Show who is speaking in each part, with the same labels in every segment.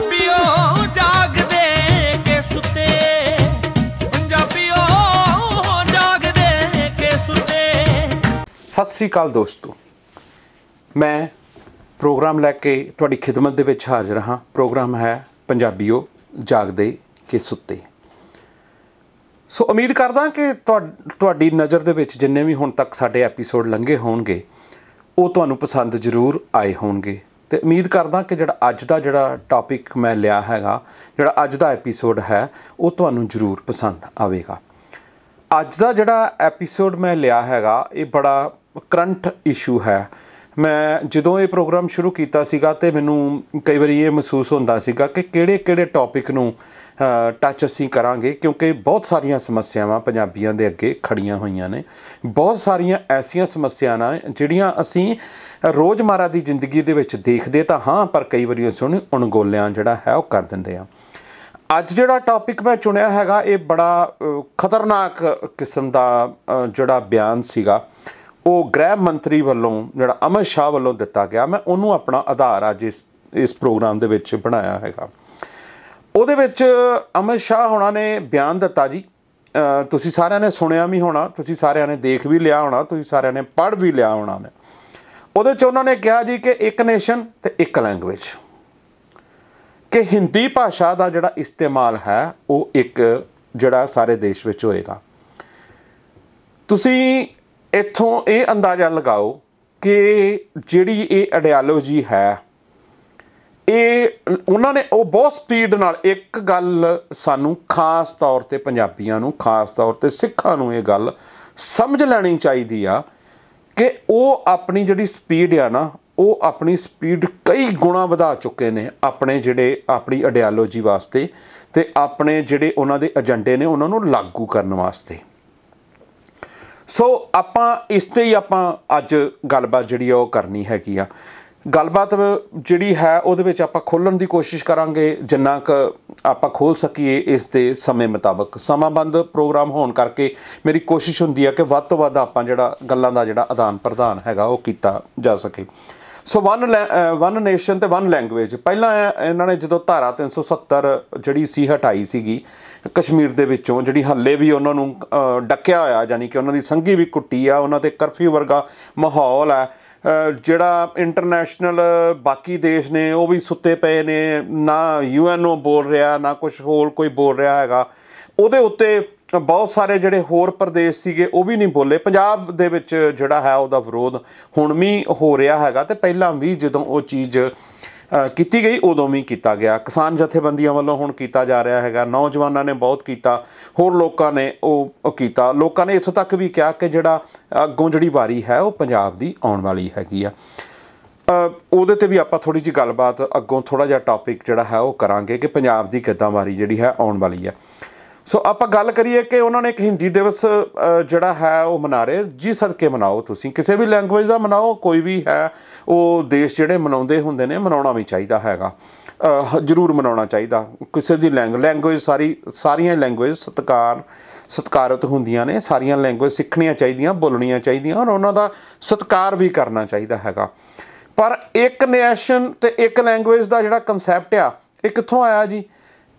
Speaker 1: ਪੰਜਾਬੀਓ ਜਾਗਦੇ ਕੇ ਸੁੱਤੇ ਪੰਜਾਬੀਓ ਜਾਗਦੇ ਕੇ ਸੁੱਤੇ ਸਤਿ ਸ੍ਰੀ ਅਕਾਲ ਦੋਸਤੋ ਮੈਂ ਪ੍ਰੋਗਰਾਮ ਲੈ ਕੇ ਤੁਹਾਡੀ ਖਿਦਮਤ ਦੇ ਵਿੱਚ ਹਾਜ਼ਰ ਹਾਂ ਪ੍ਰੋਗਰਾਮ ਹੈ ਪੰਜਾਬੀਓ ਜਾਗਦੇ ਕੇ ਸੁੱਤੇ ਸੋ ਉਮੀਦ ਕਰਦਾ ਕਿ ਤੁਹਾਡੀ ਨਜ਼ਰ ਦੇ ਵਿੱਚ ਜਿੰਨੇ ਵੀ ਹੁਣ ਤੱਕ ਸਾਡੇ ਐਪੀਸੋਡ ਲੰਘੇ ਹੋਣਗੇ ਉਹ ਤੁਹਾਨੂੰ ਪਸੰਦ ਜ਼ਰੂਰ ਆਏ ਹੋਣਗੇ ਤੇ ਉਮੀਦ ਕਰਦਾ ਕਿ ਜਿਹੜਾ ਅੱਜ ਦਾ ਜਿਹੜਾ ਟਾਪਿਕ ਮੈਂ ਲਿਆ ਹੈਗਾ ਜਿਹੜਾ ਅੱਜ ਦਾ ਐਪੀਸੋਡ ਹੈ ਉਹ ਤੁਹਾਨੂੰ ਜ਼ਰੂਰ ਪਸੰਦ ਆਵੇਗਾ ਅੱਜ ਦਾ ਜਿਹੜਾ ਐਪੀਸੋਡ ਮੈਂ ਲਿਆ ਹੈਗਾ ਇਹ ਬੜਾ ਕਰੰਟ ਇਸ਼ੂ ਹੈ ਮੈਂ ਜਦੋਂ ਇਹ ਪ੍ਰੋਗਰਾਮ ਸ਼ੁਰੂ ਕੀਤਾ ਸੀਗਾ ਤੇ ਮੈਨੂੰ ਕਈ ਵਾਰੀ ਇਹ ਮਹਿਸੂਸ ਹੁੰਦਾ ਸੀਗਾ ਕਿ ਕਿਹੜੇ-ਕਿਹੜੇ ਟੌਪਿਕ ਨੂੰ ਟੱਚ ਅਸੀਂ ਕਰਾਂਗੇ ਕਿਉਂਕਿ ਬਹੁਤ ਸਾਰੀਆਂ ਸਮੱਸਿਆਵਾਂ ਪੰਜਾਬੀਆਂ ਦੇ ਅੱਗੇ ਖੜੀਆਂ ਹੋਈਆਂ ਨੇ ਬਹੁਤ ਸਾਰੀਆਂ ਐਸੀਆਂ ਸਮੱਸਿਆਵਾਂ ਜਿਹੜੀਆਂ ਅਸੀਂ ਰੋਜ਼ਮਰਾ ਦੀ ਜ਼ਿੰਦਗੀ ਦੇ ਵਿੱਚ ਦੇਖਦੇ ਤਾਂ ਹਾਂ ਪਰ ਕਈ ਵਾਰੀ ਉਹ ਨੂੰ ਅਣਗੋਲਿਆਂ ਜਿਹੜਾ ਹੈ ਉਹ ਕਰ ਦਿੰਦੇ ਆ ਅੱਜ ਜਿਹੜਾ ਟੌਪਿਕ ਮੈਂ ਚੁਣਿਆ ਹੈਗਾ ਇਹ ਬੜਾ ਖਤਰਨਾਕ ਕਿਸਮ ਦਾ ਜਿਹੜਾ ਬਿਆਨ ਸੀਗਾ ਉਹ ਗ੍ਰਹਿ ਮੰਤਰੀ ਵੱਲੋਂ ਜਿਹੜਾ ਅਮਰ ਸ਼ਾਹ ਵੱਲੋਂ ਦਿੱਤਾ ਗਿਆ ਮੈਂ ਉਹਨੂੰ ਆਪਣਾ ਆਧਾਰ ਅੱਜ ਇਸ ਇਸ ਪ੍ਰੋਗਰਾਮ ਦੇ ਵਿੱਚ ਬਣਾਇਆ ਹੈਗਾ ਉਹਦੇ ਵਿੱਚ ਅਮਰ ਸ਼ਾਹ ਹੋਣਾ ਨੇ ਬਿਆਨ ਦਿੱਤਾ ਜੀ ਤੁਸੀਂ ਸਾਰਿਆਂ ਨੇ ਸੁਣਿਆ ਵੀ ਹੋਣਾ ਤੁਸੀਂ ਸਾਰਿਆਂ ਨੇ ਦੇਖ ਵੀ ਲਿਆ ਹੋਣਾ ਤੁਸੀਂ ਸਾਰਿਆਂ ਨੇ ਪੜ੍ਹ ਵੀ ਲਿਆ ਹੋਣਾ ਨੇ ਉਹਦੇ ਚ ਉਹਨਾਂ ਨੇ ਕਿਹਾ ਜੀ ਕਿ ਇੱਕ ਨੇਸ਼ਨ ਤੇ ਇੱਕ ਲੈਂਗੁਏਜ ਕਿ ਹਿੰਦੀ ਭਾਸ਼ਾ ਦਾ ਜਿਹੜਾ ਇਸਤੇਮਾਲ ਹੈ ਉਹ ਇੱਕ ਜਿਹੜਾ ਸਾਰੇ ਦੇਸ਼ ਵਿੱਚ ਹੋਏਗਾ ਤੁਸੀਂ ਇੱਥੋਂ ਇਹ ਅੰਦਾਜ਼ਾ ਲਗਾਓ ਕਿ ਜਿਹੜੀ ਇਹ ਆਈਡੀਓਲੋਜੀ ਹੈ ਇਹ ਉਹਨਾਂ ਨੇ ਉਹ ਬਹੁਤ ਸਪੀਡ ਨਾਲ ਇੱਕ ਗੱਲ ਸਾਨੂੰ ਖਾਸ ਤੌਰ ਤੇ ਪੰਜਾਬੀਆਂ ਨੂੰ ਖਾਸ ਤੌਰ ਤੇ ਸਿੱਖਾਂ ਨੂੰ ਇਹ ਗੱਲ ਸਮਝ ਲੈਣੀ ਚਾਹੀਦੀ ਆ ਕਿ ਉਹ ਆਪਣੀ ਜਿਹੜੀ ਸਪੀਡ ਆ ਨਾ ਉਹ ਆਪਣੀ ਸਪੀਡ ਕਈ ਗੁਣਾ ਵਧਾ ਚੁੱਕੇ ਨੇ ਆਪਣੇ ਜਿਹੜੇ ਆਪਣੀ ਆਈਡੀਓਲੋਜੀ ਵਾਸਤੇ ਤੇ ਆਪਣੇ ਜਿਹੜੇ ਉਹਨਾਂ ਦੇ ਏਜੰਡੇ ਨੇ ਉਹਨਾਂ ਨੂੰ ਲਾਗੂ ਕਰਨ ਵਾਸਤੇ ਸੋ ਆਪਾਂ ਇਸ ਤੇ ਹੀ ਆਪਾਂ ਅੱਜ ਗੱਲਬਾਤ ਜਿਹੜੀ ਉਹ ਕਰਨੀ ਹੈਗੀ ਆ ਗੱਲਬਾਤ ਜਿਹੜੀ ਹੈ ਉਹਦੇ ਵਿੱਚ ਆਪਾਂ ਖੋਲਣ ਦੀ ਕੋਸ਼ਿਸ਼ ਕਰਾਂਗੇ ਜਿੰਨਾ ਕ ਆਪਾਂ ਖੋਲ ਸਕੀਏ ਇਸ ਦੇ ਸਮੇਂ ਮੁਤਾਬਕ ਸਮਾਬੰਦ ਪ੍ਰੋਗਰਾਮ ਹੋਣ ਕਰਕੇ ਮੇਰੀ ਕੋਸ਼ਿਸ਼ ਹੁੰਦੀ ਹੈ ਕਿ ਵੱਧ ਤੋਂ ਵੱਧ ਆਪਾਂ ਜਿਹੜਾ ਗੱਲਾਂ ਦਾ ਜਿਹੜਾ ਆਦਾਨ ਪ੍ਰਦਾਨ ਹੈਗਾ ਉਹ ਕੀਤਾ ਜਾ ਸਕੇ ਸੋ ਵਨ ਵਨ ਨੇਸ਼ਨ ਤੇ ਵਨ ਲੈਂਗੁਏਜ ਪਹਿਲਾਂ ਇਹਨਾਂ ਨੇ ਜਦੋਂ ਧਾਰਾ 370 ਜਿਹੜੀ ਸੀ ਹਟਾਈ ਸੀਗੀ ਕਸ਼ਮੀਰ ਦੇ ਵਿੱਚੋਂ ਜਿਹੜੀ ਹੱਲੇ ਵੀ ਉਹਨਾਂ ਨੂੰ ਡੱਕਿਆ ਹੋਇਆ ਯਾਨੀ ਕਿ ਉਹਨਾਂ ਦੀ ਸੰਗੀ ਵੀ ਕੁੱਟੀ ਆ ਉਹਨਾਂ ਤੇ ਕਰਫਿਊ ਵਰਗਾ ਮਾਹੌਲ ਆ ਜਿਹੜਾ ਇੰਟਰਨੈਸ਼ਨਲ ਬਾਕੀ ਦੇਸ਼ ਨੇ ਉਹ ਵੀ ਸੁੱਤੇ ਪਏ ਨੇ ਨਾ ਯੂਐਨਓ ਬੋਲ ਰਿਹਾ ਨਾ ਕੁਝ ਹੋਰ ਕੋਈ ਬੋਲ ਰਿਹਾ ਹੈਗਾ ਉਹਦੇ ਉੱਤੇ ਬਹੁਤ ਸਾਰੇ ਜਿਹੜੇ ਹੋਰ ਪ੍ਰਦੇਸ਼ ਸੀਗੇ ਉਹ ਵੀ ਨਹੀਂ ਬੋਲੇ ਪੰਜਾਬ ਦੇ ਵਿੱਚ ਜਿਹੜਾ ਹੈ ਉਹਦਾ ਵਿਰੋਧ ਹੁਣ ਵੀ ਹੋ ਰਿਹਾ ਹੈਗਾ ਤੇ ਪਹਿਲਾਂ ਵੀ ਜਦੋਂ ਉਹ ਚੀਜ਼ ਕੀਤੀ ਗਈ ਉਦੋਂ ਵੀ ਕੀਤਾ ਗਿਆ ਕਿਸਾਨ ਜਥੇਬੰਦੀਆਂ ਵੱਲੋਂ ਹੁਣ ਕੀਤਾ ਜਾ ਰਿਹਾ ਹੈਗਾ ਨੌਜਵਾਨਾਂ ਨੇ ਬਹੁਤ ਕੀਤਾ ਹੋਰ ਲੋਕਾਂ ਨੇ ਉਹ ਕੀਤਾ ਲੋਕਾਂ ਨੇ ਇੱਥੋਂ ਤੱਕ ਵੀ ਕਿਹਾ ਕਿ ਜਿਹੜਾ ਅੱਗੋਂ ਜਿਹੜੀ ਵਾਰੀ ਹੈ ਉਹ ਪੰਜਾਬ ਦੀ ਆਉਣ ਵਾਲੀ ਹੈਗੀ ਆ ਉਹਦੇ ਤੇ ਵੀ ਆਪਾਂ ਥੋੜੀ ਜੀ ਗੱਲਬਾਤ ਅੱਗੋਂ ਥੋੜਾ ਜਿਹਾ ਟਾਪਿਕ ਜਿਹੜਾ ਹੈ ਉਹ ਕਰਾਂਗੇ ਕਿ ਪੰਜਾਬ ਦੀ ਕਿੱਦਾਂ ਵਾਰੀ ਜਿਹੜੀ ਹੈ ਆਉਣ ਵਾਲੀ ਹੈ ਸੋ ਆਪਾਂ ਗੱਲ ਕਰੀਏ ਕਿ ਉਹਨਾਂ ਨੇ ਇੱਕ ਹਿੰਦੀ ਦਿਵਸ ਜਿਹੜਾ ਹੈ ਉਹ ਮਨਾ ਰਹੇ ਜੀ ਸਦਕੇ ਮਨਾਓ ਤੁਸੀਂ ਕਿਸੇ ਵੀ ਲੈਂਗੁਏਜ ਦਾ ਮਨਾਓ ਕੋਈ ਵੀ ਹੈ ਉਹ ਦੇਸ਼ ਜਿਹੜੇ ਮਨਾਉਂਦੇ ਹੁੰਦੇ ਨੇ ਮਨਾਉਣਾ ਵੀ ਚਾਹੀਦਾ ਹੈਗਾ ਜ਼ਰੂਰ ਮਨਾਉਣਾ ਚਾਹੀਦਾ ਕਿਸੇ ਦੀ ਲੈਂਗੁਏਜ ਸਾਰੀ ਸਾਰੀਆਂ ਲੈਂਗੁਏਜ ਸਤਕਾਰ ਸਤਕਾਰਤ ਹੁੰਦੀਆਂ ਨੇ ਸਾਰੀਆਂ ਲੈਂਗੁਏਜ ਸਿੱਖਣੀਆਂ ਚਾਹੀਦੀਆਂ ਬੋਲਣੀਆਂ ਚਾਹੀਦੀਆਂ ਔਰ ਉਹਨਾਂ ਦਾ ਸਤਕਾਰ ਵੀ ਕਰਨਾ ਚਾਹੀਦਾ ਹੈਗਾ ਪਰ ਇੱਕ ਨੇਸ਼ਨ ਤੇ ਇੱਕ ਲੈਂਗੁਏਜ ਦਾ ਜਿਹੜਾ ਕਨਸੈਪਟ ਆ ਇਹ ਕਿੱਥੋਂ ਆਇਆ ਜੀ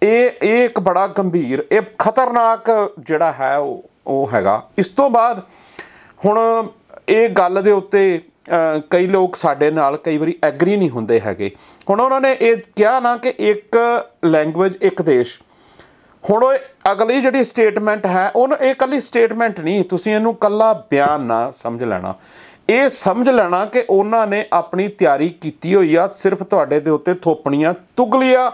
Speaker 1: ਇਹ ਇਹ ਇੱਕ ਬੜਾ ਗੰਭੀਰ ਇਹ ਖਤਰਨਾਕ ਜਿਹੜਾ ਹੈ ਉਹ ਉਹ ਹੈਗਾ ਇਸ ਤੋਂ ਬਾਅਦ ਹੁਣ ਇਹ ਗੱਲ ਦੇ ਉੱਤੇ ਕਈ ਲੋਕ ਸਾਡੇ ਨਾਲ ਕਈ ਵਾਰੀ ਐਗਰੀ ਨਹੀਂ ਹੁੰਦੇ ਹੈਗੇ ਹੁਣ ਉਹਨਾਂ ਨੇ ਇਹ ਕਿਹਾ ਨਾ ਕਿ ਇੱਕ ਲੈਂਗੁਏਜ ਇੱਕ ਦੇਸ਼ ਹੁਣ ਉਹ ਅਗਲੀ ਜਿਹੜੀ ਸਟੇਟਮੈਂਟ ਹੈ ਉਹ ਇਹ ਕੱਲੀ ਸਟੇਟਮੈਂਟ ਨਹੀਂ ਤੁਸੀਂ ਇਹਨੂੰ ਕੱਲਾ ਬਿਆਨ ਨਾ ਸਮਝ ਲੈਣਾ ਇਹ ਸਮਝ ਲੈਣਾ ਕਿ ਉਹਨਾਂ ਨੇ ਆਪਣੀ ਤਿਆਰੀ ਕੀਤੀ ਹੋਈ ਆ ਸਿਰਫ ਤੁਹਾਡੇ ਦੇ ਉੱਤੇ ਥੋਪਣੀਆਂ ਤੁਗਲੀਆਂ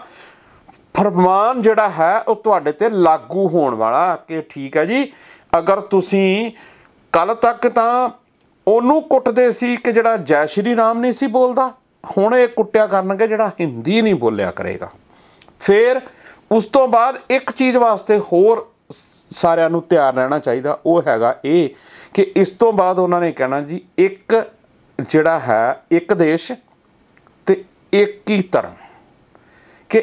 Speaker 1: ਫਰਮਾਨ ਜਿਹੜਾ ਹੈ ਉਹ ਤੁਹਾਡੇ ਤੇ ਲਾਗੂ ਹੋਣ ਵਾਲਾ ਕਿ ਠੀਕ ਹੈ ਜੀ ਅਗਰ ਤੁਸੀਂ ਕੱਲ ਤੱਕ ਤਾਂ ਉਹਨੂੰ ਕੁੱਟਦੇ ਸੀ ਕਿ ਜਿਹੜਾ ਜੈ ਸ਼੍ਰੀ ਰਾਮ ਨਹੀਂ ਸੀ ਬੋਲਦਾ ਹੁਣ ਇਹ ਕੁੱਟਿਆ ਕਰਨਗੇ ਜਿਹੜਾ ਹਿੰਦੀ ਨਹੀਂ ਬੋਲਿਆ ਕਰੇਗਾ ਫਿਰ ਉਸ ਤੋਂ ਬਾਅਦ ਇੱਕ ਚੀਜ਼ ਵਾਸਤੇ ਹੋਰ ਸਾਰਿਆਂ ਨੂੰ ਤਿਆਰ ਰਹਿਣਾ ਚਾਹੀਦਾ ਉਹ ਹੈਗਾ ਇਹ ਕਿ ਇਸ ਤੋਂ ਬਾਅਦ ਉਹਨਾਂ ਨੇ ਕਹਿਣਾ ਜੀ ਇੱਕ ਜਿਹੜਾ ਹੈ ਇੱਕ ਦੇਸ਼ ਤੇ ਇੱਕ ਹੀ ਤਰ੍ਹਾਂ ਕਿ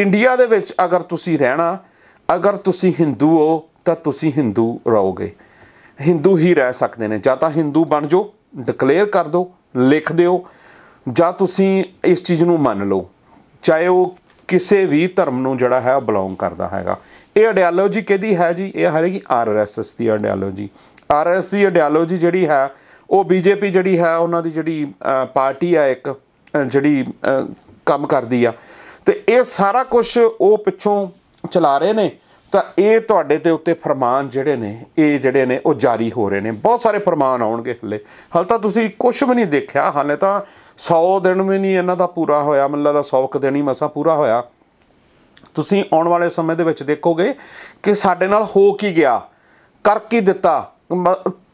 Speaker 1: ਇੰਡੀਆ ਦੇ ਵਿੱਚ ਅਗਰ ਤੁਸੀਂ ਰਹਿਣਾ ਅਗਰ ਤੁਸੀਂ ਹਿੰਦੂ ਹੋ ਤਾਂ ਤੁਸੀਂ ਹਿੰਦੂ ਰਹੋਗੇ ਹਿੰਦੂ ਹੀ ਰਹਿ ਸਕਦੇ ਨੇ ਜਾਂ ਤਾਂ ਹਿੰਦੂ ਬਣ ਜਾਓ ਡਿਕਲੇਅਰ ਕਰ ਦਿਓ ਲਿਖ ਦਿਓ ਜਾਂ ਤੁਸੀਂ ਇਸ ਚੀਜ਼ ਨੂੰ ਮੰਨ ਲਓ ਚਾਹੇ ਉਹ ਕਿਸੇ ਵੀ ਧਰਮ ਨੂੰ ਜਿਹੜਾ ਹੈ ਉਹ ਬਿਲੋਂਗ ਕਰਦਾ ਹੈਗਾ ਇਹ ਆਈਡੀਓਲੋਜੀ ਕਿਹਦੀ ਹੈ ਜੀ ਇਹ ਹੈਗੀ ਆਰਐਸਐਸ ਦੀ ਆਈਡੀਓਲੋਜੀ ਆਰਐਸ ਦੀ ਆਈਡੀਓਲੋਜੀ ਜਿਹੜੀ ਹੈ ਉਹ ਬੀਜੇਪੀ ਜਿਹੜੀ ਹੈ ਉਹਨਾਂ ਦੀ ਜਿਹੜੀ ਪਾਰਟੀ ਆ ਇੱਕ ਜਿਹੜੀ ਕੰਮ ਕਰਦੀ ਆ ਤੇ ਇਹ ਸਾਰਾ ਕੁਝ ਉਹ ਪਿੱਛੋਂ ਚਲਾ ਰਹੇ ਨੇ ਤਾਂ ਇਹ ਤੁਹਾਡੇ ਤੇ ਉੱਤੇ ਫਰਮਾਨ ਜਿਹੜੇ ਨੇ ਇਹ ਜਿਹੜੇ ਨੇ ਉਹ ਜਾਰੀ ਹੋ ਰਹੇ ਨੇ ਬਹੁਤ ਸਾਰੇ ਫਰਮਾਨ ਆਉਣਗੇ ਹਲੇ ਹਲ ਤਾਂ ਤੁਸੀਂ ਕੁਝ ਵੀ ਨਹੀਂ ਦੇਖਿਆ ਹਲੇ ਤਾਂ 100 ਦਿਨ ਵੀ ਨਹੀਂ ਇਹਨਾਂ ਦਾ ਪੂਰਾ ਹੋਇਆ ਮੱਲਾ ਦਾ 100 ਦੇਣੀ ਮਸਾ ਪੂਰਾ ਹੋਇਆ ਤੁਸੀਂ ਆਉਣ ਵਾਲੇ ਸਮੇਂ ਦੇ ਵਿੱਚ ਦੇਖੋਗੇ ਕਿ ਸਾਡੇ ਨਾਲ ਹੋ ਕੀ ਗਿਆ ਕਰ ਕੀ ਦਿੱਤਾ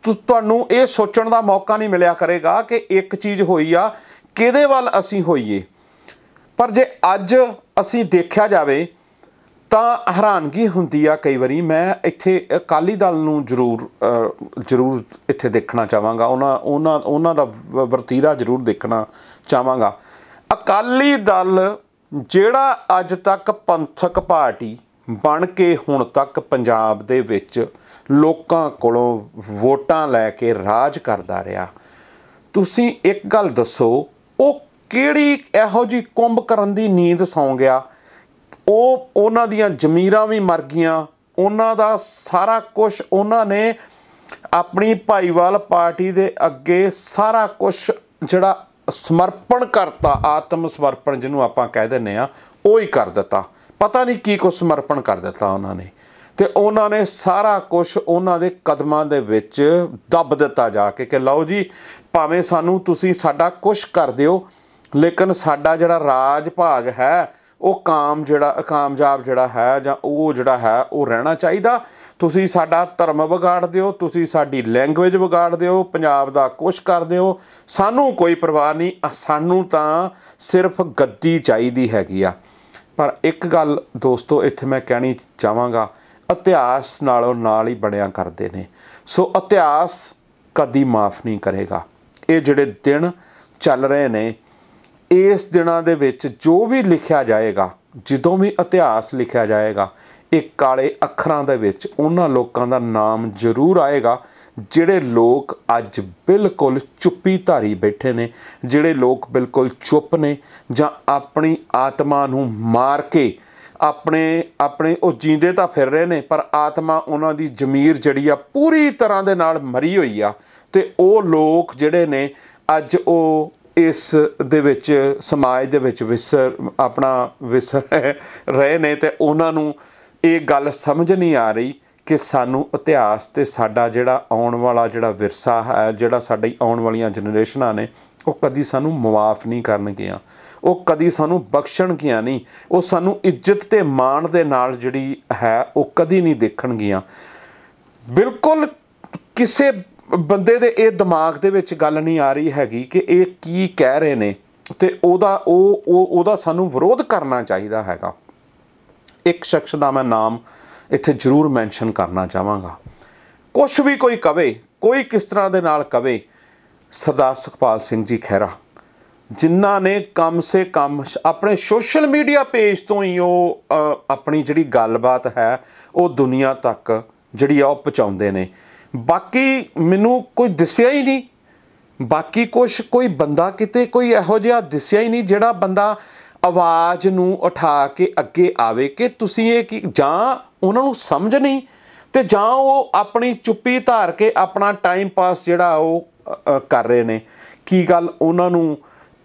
Speaker 1: ਤੁਹਾਨੂੰ ਇਹ ਸੋਚਣ ਦਾ ਮੌਕਾ ਨਹੀਂ ਮਿਲਿਆ ਕਰੇਗਾ ਕਿ ਇੱਕ ਚੀਜ਼ ਹੋਈ ਆ ਕਿਹਦੇ ਵੱਲ ਅਸੀਂ ਹੋਈਏ ਪਰ ਜੇ ਅੱਜ ਅਸੀਂ ਦੇਖਿਆ ਜਾਵੇ ਤਾਂ ਹੈਰਾਨਗੀ ਹੁੰਦੀ ਆ ਕਈ ਵਾਰੀ ਮੈਂ ਇੱਥੇ ਅਕਾਲੀ ਦਲ ਨੂੰ ਜ਼ਰੂਰ ਜ਼ਰੂਰ ਇੱਥੇ ਦੇਖਣਾ ਚਾਹਾਂਗਾ ਉਹਨਾਂ ਉਹਨਾਂ ਉਹਨਾਂ ਦਾ ਵਰਤੀਰਾ ਜ਼ਰੂਰ ਦੇਖਣਾ ਚਾਹਾਂਗਾ ਅਕਾਲੀ ਦਲ ਜਿਹੜਾ ਅੱਜ ਤੱਕ ਪੰਥਕ ਪਾਰਟੀ ਬਣ ਕੇ ਹੁਣ ਤੱਕ ਪੰਜਾਬ ਦੇ ਵਿੱਚ ਲੋਕਾਂ ਕੋਲੋਂ ਵੋਟਾਂ ਲੈ ਕੇ ਰਾਜ ਕਰਦਾ ਰਿਹਾ ਤੁਸੀਂ ਇੱਕ ਗੱਲ ਦੱਸੋ ਉਹ ਕਿਹੜੀ ਇਹੋ ਜੀ ਕੁੰਭ ਕਰਨ ਦੀ ਨੀਂਦ ਸੌਂ ਗਿਆ ਉਹ ਉਹਨਾਂ ਦੀਆਂ ਜ਼ਮੀਰਾਂ ਵੀ ਮਰ ਗਈਆਂ ਉਹਨਾਂ ਦਾ ਸਾਰਾ ਕੁਝ ਉਹਨਾਂ ਨੇ ਆਪਣੀ ਭਾਈਵਾਲ ਪਾਰਟੀ ਦੇ ਅੱਗੇ ਸਾਰਾ ਕੁਝ ਜਿਹੜਾ ਸਮਰਪਣ ਕਰਤਾ ਆਤਮ ਸਮਰਪਣ ਜਿਹਨੂੰ ਆਪਾਂ ਕਹਿ ਦਿੰਨੇ ਆ ਉਹ ਹੀ ਕਰ ਦਿੱਤਾ ਪਤਾ ਨਹੀਂ ਕੀ ਕੁਝ ਸਮਰਪਣ ਕਰ ਦਿੱਤਾ ਉਹਨਾਂ ਨੇ ਤੇ ਉਹਨਾਂ ਨੇ ਸਾਰਾ ਕੁਝ ਉਹਨਾਂ ਦੇ ਕਦਮਾਂ ਦੇ ਵਿੱਚ ਦੱਬ ਦਿੱਤਾ ਜਾ ਕੇ ਕਿ ਲਓ ਜੀ ਭਾਵੇਂ ਸਾਨੂੰ ਤੁਸੀਂ ਸਾਡਾ ਕੁਝ ਕਰ ਦਿਓ ਲੇਕਿਨ ਸਾਡਾ ਜਿਹੜਾ ਰਾਜ ਭਾਗ ਹੈ ਉਹ ਕਾਮ ਜਿਹੜਾ ਕਾਮਯਾਬ ਜਿਹੜਾ ਹੈ ਜਾਂ ਉਹ ਜਿਹੜਾ ਹੈ ਉਹ ਰਹਿਣਾ ਚਾਹੀਦਾ ਤੁਸੀਂ ਸਾਡਾ ਧਰਮ ਵਿਗਾੜ ਦਿਓ ਤੁਸੀਂ ਸਾਡੀ ਲੈਂਗੁਏਜ ਵਿਗਾੜ ਦਿਓ ਪੰਜਾਬ ਦਾ ਕੁਛ ਕਰ ਦਿਓ ਸਾਨੂੰ ਕੋਈ ਪਰਵਾਹ ਨਹੀਂ ਸਾਨੂੰ ਤਾਂ ਸਿਰਫ ਗੱਦੀ ਚਾਹੀਦੀ ਹੈਗੀ ਆ ਪਰ ਇੱਕ ਗੱਲ ਦੋਸਤੋ ਇੱਥੇ ਮੈਂ ਕਹਿਣੀ ਚਾਹਾਂਗਾ ਇਤਿਹਾਸ ਨਾਲੋਂ ਨਾਲ ਹੀ ਬਣਿਆ ਕਰਦੇ ਨੇ ਸੋ ਇਤਿਹਾਸ ਕਦੀ ਮਾਫ ਨਹੀਂ ਕਰੇਗਾ ਇਹ ਜਿਹੜੇ ਦਿਨ ਚੱਲ ਰਹੇ ਨੇ ਇਸ ਦਿਨਾਂ ਦੇ ਵਿੱਚ ਜੋ ਵੀ ਲਿਖਿਆ ਜਾਏਗਾ ਜਦੋਂ ਵੀ ਇਤਿਹਾਸ ਲਿਖਿਆ ਜਾਏਗਾ ਇਹ ਕਾਲੇ ਅੱਖਰਾਂ ਦੇ ਵਿੱਚ ਉਹਨਾਂ ਲੋਕਾਂ ਦਾ ਨਾਮ ਜ਼ਰੂਰ ਆਏਗਾ ਜਿਹੜੇ ਲੋਕ ਅੱਜ ਬਿਲਕੁਲ ਚੁੱਪੀ ਧਾਰੀ ਬੈਠੇ ਨੇ ਜਿਹੜੇ ਲੋਕ ਬਿਲਕੁਲ ਚੁੱਪ ਨੇ ਜਾਂ ਆਪਣੀ ਆਤਮਾ ਨੂੰ ਮਾਰ ਕੇ ਆਪਣੇ ਆਪਣੇ ਉਹ ਜਿੰਦੇ ਤਾਂ ਫਿਰ ਰਹੇ ਨੇ ਪਰ ਆਤਮਾ ਉਹਨਾਂ ਦੀ ਜ਼ਮੀਰ ਜਿਹੜੀ ਆ ਪੂਰੀ ਤਰ੍ਹਾਂ ਦੇ ਨਾਲ ਮਰੀ ਹੋਈ ਆ ਤੇ ਉਹ ਲੋਕ ਜਿਹੜੇ ਨੇ ਅੱਜ ਉਹ ਇਸ ਦੇ ਵਿੱਚ ਸਮਾਜ ਦੇ ਵਿੱਚ ਵਿਸਰ ਆਪਣਾ ਵਿਸਰ ਰਹੇ ਨੇ ਤੇ ਉਹਨਾਂ ਨੂੰ ਇਹ ਗੱਲ ਸਮਝ ਨਹੀਂ ਆ ਰਹੀ ਕਿ ਸਾਨੂੰ ਇਤਿਹਾਸ ਤੇ ਸਾਡਾ ਜਿਹੜਾ ਆਉਣ ਵਾਲਾ ਜਿਹੜਾ ਵਿਰਸਾ ਹੈ ਜਿਹੜਾ ਸਾਡੀ ਆਉਣ ਵਾਲੀਆਂ ਜਨਰੇਸ਼ਨਾਂ ਨੇ ਉਹ ਕਦੀ ਸਾਨੂੰ ਮਾਫ ਨਹੀਂ ਕਰਨਗੀਆਂ ਉਹ ਕਦੀ ਸਾਨੂੰ ਬਖਸ਼ਣ ਗਿਆ ਨਹੀਂ ਉਹ ਸਾਨੂੰ ਇੱਜ਼ਤ ਤੇ ਮਾਣ ਦੇ ਨਾਲ ਜਿਹੜੀ ਹੈ ਉਹ ਕਦੀ ਨਹੀਂ ਦੇਖਣਗੀਆਂ ਬਿਲਕੁਲ ਕਿਸੇ ਬੰਦੇ ਦੇ ਇਹ ਦਿਮਾਗ ਦੇ ਵਿੱਚ ਗੱਲ ਨਹੀਂ ਆ ਰਹੀ ਹੈਗੀ ਕਿ ਇਹ ਕੀ ਕਹਿ ਰਹੇ ਨੇ ਤੇ ਉਹਦਾ ਉਹ ਉਹਦਾ ਸਾਨੂੰ ਵਿਰੋਧ ਕਰਨਾ ਚਾਹੀਦਾ ਹੈਗਾ ਇੱਕ ਸ਼ਖਸ ਦਾ ਮੈਂ ਨਾਮ ਇੱਥੇ ਜ਼ਰੂਰ ਮੈਂਸ਼ਨ ਕਰਨਾ ਚਾਹਾਂਗਾ ਕੁਝ ਵੀ ਕੋਈ ਕਵੇ ਕੋਈ ਕਿਸ ਤਰ੍ਹਾਂ ਦੇ ਨਾਲ ਕਵੇ ਸਰਦਾਰ ਸੁਖਪਾਲ ਸਿੰਘ ਜੀ ਖਹਿਰਾ ਜਿਨ੍ਹਾਂ ਨੇ ਕੰਮ ਸੇ ਕੰਮ ਆਪਣੇ ਸੋਸ਼ਲ ਮੀਡੀਆ ਪੇਜ ਤੋਂ ਹੀ ਉਹ ਆਪਣੀ ਜਿਹੜੀ ਗੱਲਬਾਤ ਹੈ ਉਹ ਦੁਨੀਆ ਤੱਕ ਜਿਹੜੀ ਆ ਉਹ ਪਹੁੰਚਾਉਂਦੇ ਨੇ ਬਾਕੀ ਮੈਨੂੰ ਕੋਈ ਦਿਸਿਆ ਹੀ ਨਹੀਂ ਬਾਕੀ ਕੁਝ ਕੋਈ ਬੰਦਾ ਕਿਤੇ ਕੋਈ ਇਹੋ ਜਿਹਾ ਦਿਸਿਆ ਹੀ ਨਹੀਂ ਜਿਹੜਾ ਬੰਦਾ ਆਵਾਜ਼ ਨੂੰ ਉਠਾ ਕੇ ਅੱਗੇ ਆਵੇ ਕਿ ਤੁਸੀਂ ਇਹ ਕੀ ਜਾਂ ਉਹਨਾਂ ਨੂੰ ਸਮਝ ਨਹੀਂ ਤੇ ਜਾਂ ਉਹ ਆਪਣੀ ਚੁੱਪੀ ਧਾਰ ਕੇ ਆਪਣਾ ਟਾਈਮ ਪਾਸ ਜਿਹੜਾ ਉਹ ਕਰ ਰਹੇ ਨੇ ਕੀ ਗੱਲ ਉਹਨਾਂ ਨੂੰ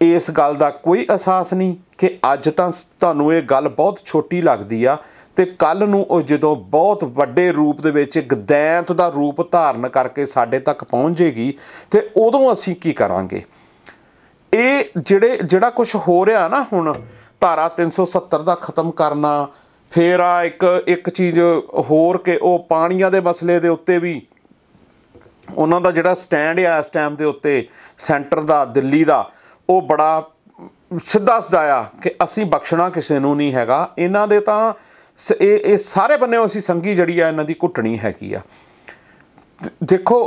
Speaker 1: ਇਸ ਗੱਲ ਦਾ ਕੋਈ ਅਹਿਸਾਸ ਨਹੀਂ ਕਿ ਅੱਜ ਤਾਂ ਤੁਹਾਨੂੰ ਇਹ ਗੱਲ ਬਹੁਤ ਛੋਟੀ ਲੱਗਦੀ ਆ ਤੇ ਕੱਲ ਨੂੰ ਉਹ ਜਦੋਂ ਬਹੁਤ ਵੱਡੇ ਰੂਪ ਦੇ ਵਿੱਚ ਗਦੈਂਤ ਦਾ ਰੂਪ ਧਾਰਨ ਕਰਕੇ ਸਾਡੇ ਤੱਕ ਪਹੁੰਚੇਗੀ ਤੇ ਉਦੋਂ ਅਸੀਂ ਕੀ ਕਰਾਂਗੇ ਇਹ ਜਿਹੜੇ ਜਿਹੜਾ ਕੁਝ ਹੋ ਰਿਹਾ ਨਾ ਹੁਣ ਧਾਰਾ 370 ਦਾ ਖਤਮ ਕਰਨਾ ਫੇਰ ਆ ਇੱਕ ਇੱਕ ਚੀਜ਼ ਹੋਰ ਕਿ ਉਹ ਪਾਣੀਆਂ ਦੇ ਮਸਲੇ ਦੇ ਉੱਤੇ ਵੀ ਉਹਨਾਂ ਦਾ ਜਿਹੜਾ ਸਟੈਂਡ ਆ ਇਸ ਟਾਈਮ ਦੇ ਉੱਤੇ ਸੈਂਟਰ ਦਾ ਦਿੱਲੀ ਦਾ ਉਹ ਬੜਾ ਸਿੱਧਾ ਸਦਾਇਆ ਕਿ ਅਸੀਂ ਬਖਸ਼ਣਾ ਕਿਸੇ ਨੂੰ ਨਹੀਂ ਹੈਗਾ ਇਹਨਾਂ ਦੇ ਤਾਂ ਇਹ ਇਹ ਸਾਰੇ ਬੰਨੇ ਅਸੀਂ ਸੰਗੀ ਜੜੀ ਆ ਇਹਨਾਂ ਦੀ ਘੁੱਟਣੀ ਹੈਗੀ ਆ ਦੇਖੋ